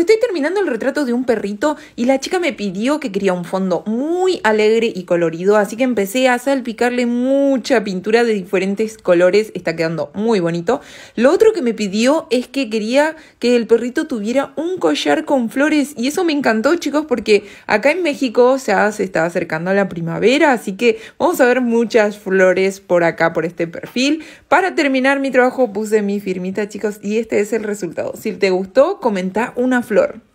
estoy terminando el retrato de un perrito y la chica me pidió que quería un fondo muy alegre y colorido, así que empecé a salpicarle mucha pintura de diferentes colores, está quedando muy bonito. Lo otro que me pidió es que quería que el perrito tuviera un collar con flores y eso me encantó, chicos, porque acá en México ya se está acercando a la primavera, así que vamos a ver muchas flores por acá, por este perfil. Para terminar mi trabajo puse mi firmita, chicos, y este es el resultado. Si te gustó, comenta una flor.